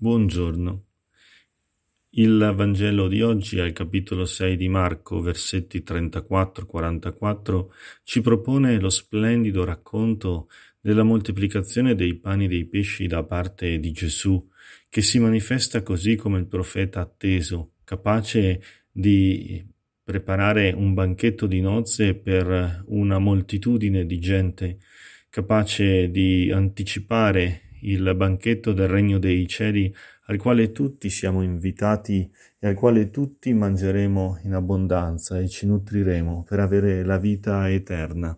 Buongiorno. Il Vangelo di oggi al capitolo 6 di Marco, versetti 34-44, ci propone lo splendido racconto della moltiplicazione dei pani e dei pesci da parte di Gesù, che si manifesta così come il profeta atteso, capace di preparare un banchetto di nozze per una moltitudine di gente, capace di anticipare il banchetto del regno dei cieli al quale tutti siamo invitati e al quale tutti mangeremo in abbondanza e ci nutriremo per avere la vita eterna.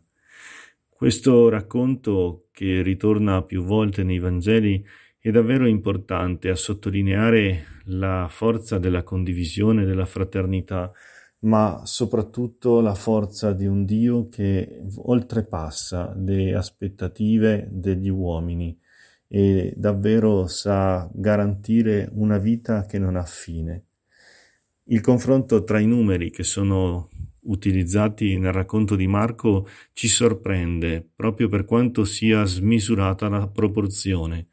Questo racconto, che ritorna più volte nei Vangeli, è davvero importante a sottolineare la forza della condivisione, della fraternità, ma soprattutto la forza di un Dio che oltrepassa le aspettative degli uomini e davvero sa garantire una vita che non ha fine. Il confronto tra i numeri che sono utilizzati nel racconto di Marco ci sorprende proprio per quanto sia smisurata la proporzione.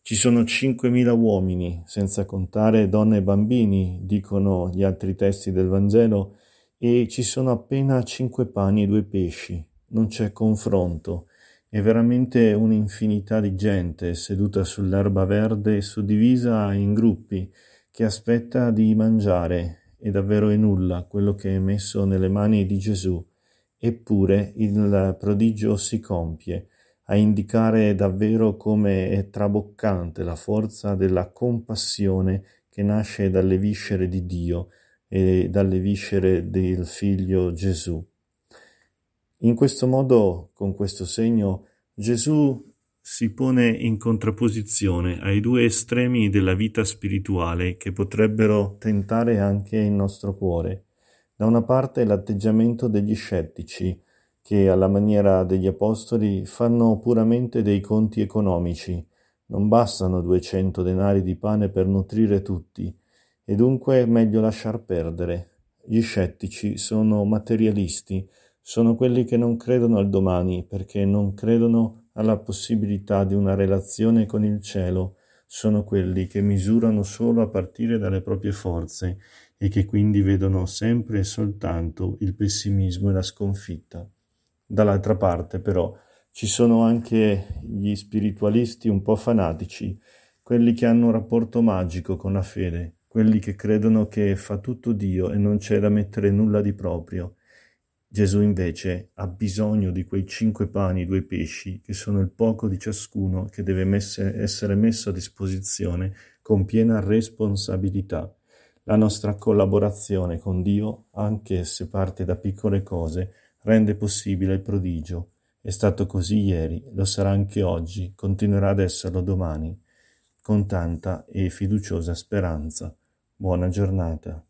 Ci sono 5.000 uomini, senza contare donne e bambini, dicono gli altri testi del Vangelo, e ci sono appena 5 pani e 2 pesci. Non c'è confronto. È veramente un'infinità di gente seduta sull'erba verde suddivisa in gruppi che aspetta di mangiare e davvero è nulla quello che è messo nelle mani di Gesù. Eppure il prodigio si compie a indicare davvero come è traboccante la forza della compassione che nasce dalle viscere di Dio e dalle viscere del figlio Gesù. In questo modo, con questo segno, Gesù si pone in contrapposizione ai due estremi della vita spirituale che potrebbero tentare anche il nostro cuore. Da una parte l'atteggiamento degli scettici, che alla maniera degli apostoli fanno puramente dei conti economici, non bastano 200 denari di pane per nutrire tutti, e dunque è meglio lasciar perdere. Gli scettici sono materialisti, sono quelli che non credono al domani perché non credono alla possibilità di una relazione con il cielo, sono quelli che misurano solo a partire dalle proprie forze e che quindi vedono sempre e soltanto il pessimismo e la sconfitta. Dall'altra parte però ci sono anche gli spiritualisti un po' fanatici, quelli che hanno un rapporto magico con la fede, quelli che credono che fa tutto Dio e non c'è da mettere nulla di proprio, Gesù invece ha bisogno di quei cinque pani e due pesci, che sono il poco di ciascuno che deve messe, essere messo a disposizione con piena responsabilità. La nostra collaborazione con Dio, anche se parte da piccole cose, rende possibile il prodigio. È stato così ieri, lo sarà anche oggi, continuerà ad esserlo domani, con tanta e fiduciosa speranza. Buona giornata.